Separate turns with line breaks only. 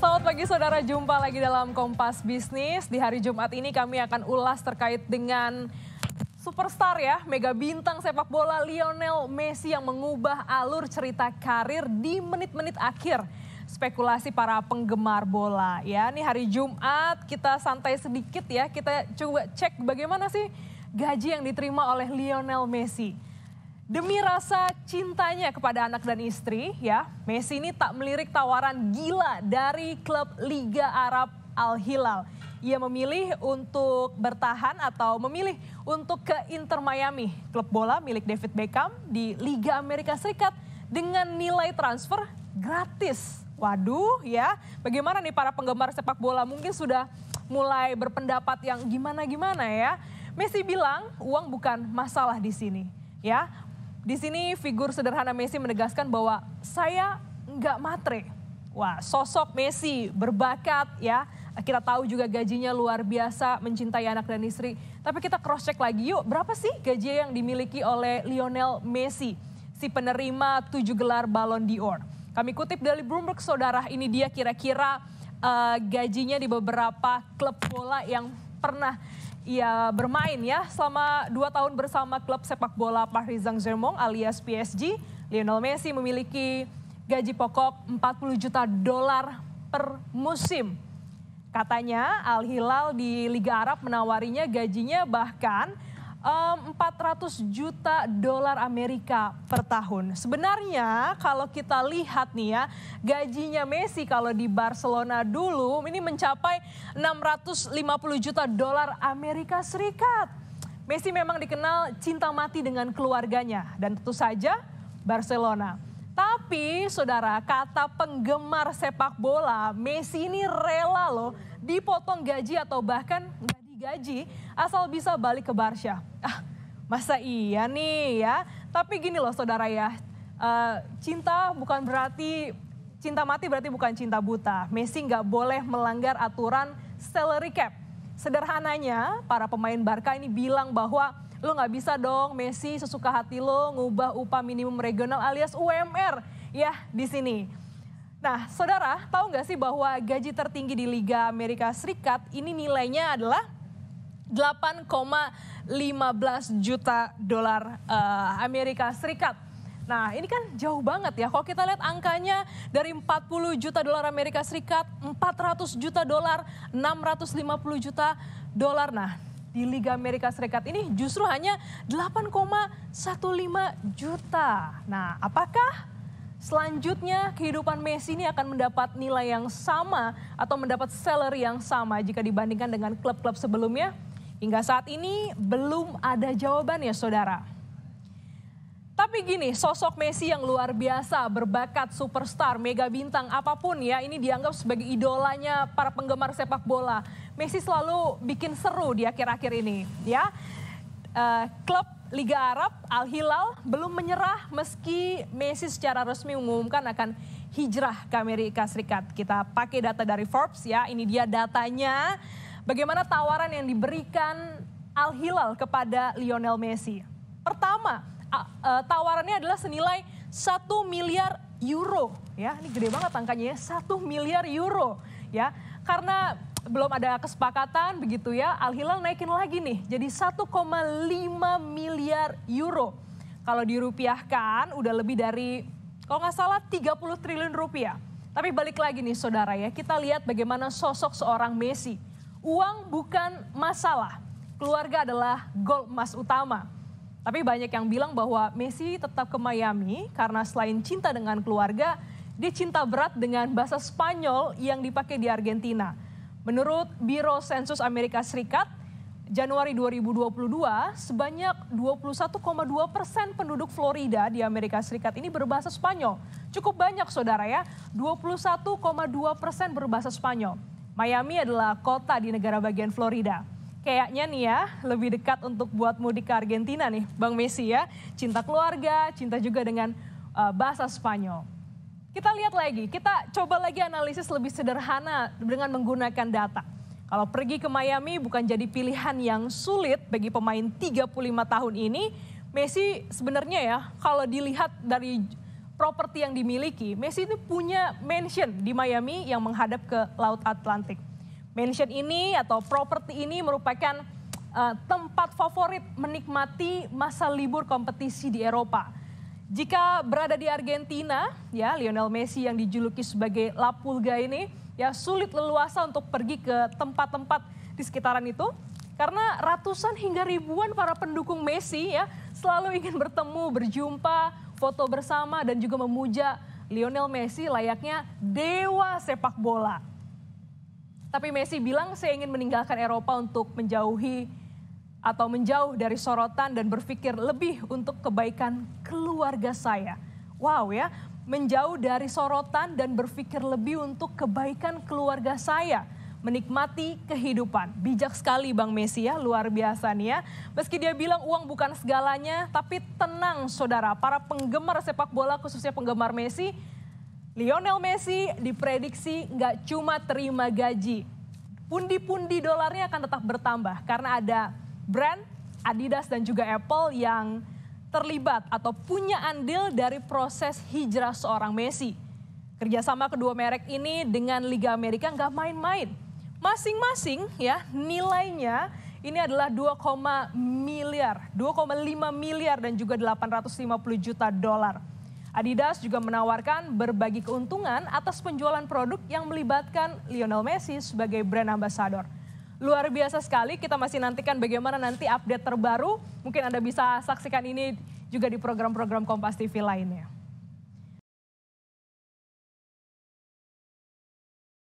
Selamat pagi saudara, jumpa lagi dalam Kompas Bisnis. Di hari Jumat ini kami akan ulas terkait dengan superstar ya, mega bintang sepak bola Lionel Messi yang mengubah alur cerita karir di menit-menit akhir spekulasi para penggemar bola. Ya, nih hari Jumat kita santai sedikit ya, kita coba cek bagaimana sih gaji yang diterima oleh Lionel Messi. Demi rasa cintanya kepada anak dan istri, ya, Messi ini tak melirik tawaran gila dari klub Liga Arab Al Hilal. Ia memilih untuk bertahan atau memilih untuk ke Inter Miami, klub bola milik David Beckham di Liga Amerika Serikat dengan nilai transfer gratis. Waduh ya, bagaimana nih para penggemar sepak bola mungkin sudah mulai berpendapat yang gimana-gimana ya. Messi bilang uang bukan masalah di sini. Ya, di sini figur sederhana Messi menegaskan bahwa saya nggak matre. Wah, sosok Messi berbakat ya. Kita tahu juga gajinya luar biasa, mencintai anak dan istri. Tapi kita cross check lagi yuk, berapa sih gaji yang dimiliki oleh Lionel Messi, si penerima tujuh gelar Ballon d'Or? Kami kutip dari Bloomberg, saudara, ini dia kira-kira uh, gajinya di beberapa klub bola yang pernah ia bermain ya selama dua tahun bersama klub sepak bola Paris Saint-Germain alias PSG. Lionel Messi memiliki gaji pokok 40 juta dolar per musim. Katanya Al Hilal di Liga Arab menawarinya gajinya bahkan um, 400 juta dolar Amerika per tahun. Sebenarnya kalau kita lihat nih ya, gajinya Messi kalau di Barcelona dulu ini mencapai 650 juta dolar Amerika Serikat. Messi memang dikenal cinta mati dengan keluarganya dan tentu saja Barcelona. Tapi saudara, kata penggemar sepak bola, Messi ini rela loh dipotong gaji atau bahkan gaji asal bisa balik ke Barsha. Ah, masa iya nih ya? Tapi gini loh saudara ya, uh, cinta bukan berarti, cinta mati berarti bukan cinta buta. Messi nggak boleh melanggar aturan salary cap. Sederhananya, para pemain Barca ini bilang bahwa lo nggak bisa dong Messi sesuka hati lo ngubah upah minimum regional alias UMR ya di sini. Nah, saudara, tahu nggak sih bahwa gaji tertinggi di Liga Amerika Serikat ini nilainya adalah 8,15 juta dolar uh, Amerika Serikat. Nah, ini kan jauh banget ya. Kalau kita lihat angkanya dari 40 juta dolar Amerika Serikat, 400 juta dolar, 650 juta dolar. Nah, di Liga Amerika Serikat ini justru hanya 8,15 juta. Nah, apakah Selanjutnya, kehidupan Messi ini akan mendapat nilai yang sama atau mendapat salary yang sama jika dibandingkan dengan klub-klub sebelumnya. Hingga saat ini belum ada jawaban ya saudara. Tapi gini, sosok Messi yang luar biasa, berbakat superstar, mega bintang apapun ya, ini dianggap sebagai idolanya para penggemar sepak bola. Messi selalu bikin seru di akhir-akhir ini, ya. Eh, klub Liga Arab Al Hilal belum menyerah meski Messi secara resmi mengumumkan akan hijrah ke Amerika Serikat. Kita pakai data dari Forbes ya, ini dia datanya. Bagaimana tawaran yang diberikan Al Hilal kepada Lionel Messi? Pertama, e, tawarannya adalah senilai 1 miliar euro ya. Ini gede banget angkanya ya, 1 miliar euro ya. Karena belum ada kesepakatan begitu ya, Al Hilal naikin lagi nih jadi 1,5 miliar euro. Kalau dirupiahkan udah lebih dari kalau nggak salah 30 triliun rupiah. Tapi balik lagi nih saudara ya, kita lihat bagaimana sosok seorang Messi uang bukan masalah. Keluarga adalah gol emas utama. Tapi banyak yang bilang bahwa Messi tetap ke Miami karena selain cinta dengan keluarga, dia cinta berat dengan bahasa Spanyol yang dipakai di Argentina. Menurut Biro Sensus Amerika Serikat, Januari 2022 sebanyak 21,2 persen penduduk Florida di Amerika Serikat ini berbahasa Spanyol. Cukup banyak saudara ya, 21,2 persen berbahasa Spanyol. Miami adalah kota di negara bagian Florida. Kayaknya nih ya, lebih dekat untuk buat mudik ke Argentina nih, Bang Messi ya. Cinta keluarga, cinta juga dengan uh, bahasa Spanyol. Kita lihat lagi, kita coba lagi analisis lebih sederhana dengan menggunakan data. Kalau pergi ke Miami bukan jadi pilihan yang sulit bagi pemain 35 tahun ini. Messi sebenarnya ya, kalau dilihat dari properti yang dimiliki, Messi itu punya mansion di Miami yang menghadap ke Laut Atlantik. Mansion ini atau properti ini merupakan uh, tempat favorit menikmati masa libur kompetisi di Eropa. Jika berada di Argentina, ya Lionel Messi yang dijuluki sebagai La Pulga ini ya sulit leluasa untuk pergi ke tempat-tempat di sekitaran itu karena ratusan hingga ribuan para pendukung Messi ya selalu ingin bertemu, berjumpa, foto bersama dan juga memuja Lionel Messi layaknya dewa sepak bola. Tapi Messi bilang saya ingin meninggalkan Eropa untuk menjauhi atau menjauh dari sorotan dan berpikir lebih untuk kebaikan keluarga saya. Wow ya, menjauh dari sorotan dan berpikir lebih untuk kebaikan keluarga saya menikmati kehidupan. Bijak sekali Bang Messi ya, luar biasa nih ya. Meski dia bilang uang bukan segalanya, tapi tenang saudara, para penggemar sepak bola khususnya penggemar Messi, Lionel Messi diprediksi nggak cuma terima gaji. Pundi-pundi dolarnya akan tetap bertambah karena ada brand Adidas dan juga Apple yang terlibat atau punya andil dari proses hijrah seorang Messi. Kerjasama kedua merek ini dengan Liga Amerika nggak main-main. Masing-masing ya nilainya ini adalah 2, miliar, 2,5 miliar dan juga 850 juta dolar. Adidas juga menawarkan berbagi keuntungan atas penjualan produk yang melibatkan Lionel Messi sebagai brand ambassador. Luar biasa sekali, kita masih nantikan bagaimana nanti update terbaru. Mungkin Anda bisa saksikan ini juga di program-program Kompas TV lainnya.